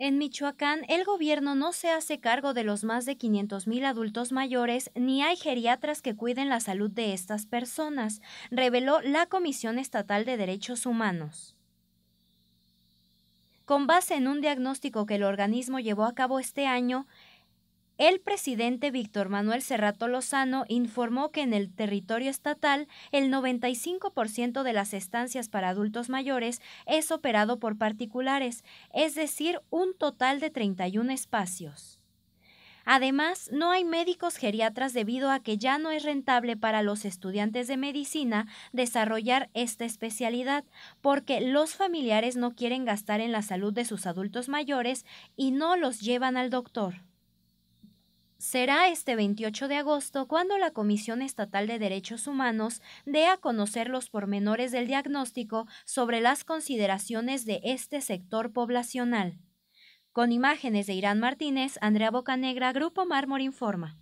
En Michoacán, el gobierno no se hace cargo de los más de 500.000 adultos mayores ni hay geriatras que cuiden la salud de estas personas, reveló la Comisión Estatal de Derechos Humanos. Con base en un diagnóstico que el organismo llevó a cabo este año, el presidente Víctor Manuel Serrato Lozano informó que en el territorio estatal el 95% de las estancias para adultos mayores es operado por particulares, es decir, un total de 31 espacios. Además, no hay médicos geriatras debido a que ya no es rentable para los estudiantes de medicina desarrollar esta especialidad, porque los familiares no quieren gastar en la salud de sus adultos mayores y no los llevan al doctor. Será este 28 de agosto cuando la Comisión Estatal de Derechos Humanos dé a conocer los pormenores del diagnóstico sobre las consideraciones de este sector poblacional. Con imágenes de Irán Martínez, Andrea Bocanegra, Grupo Mármol Informa.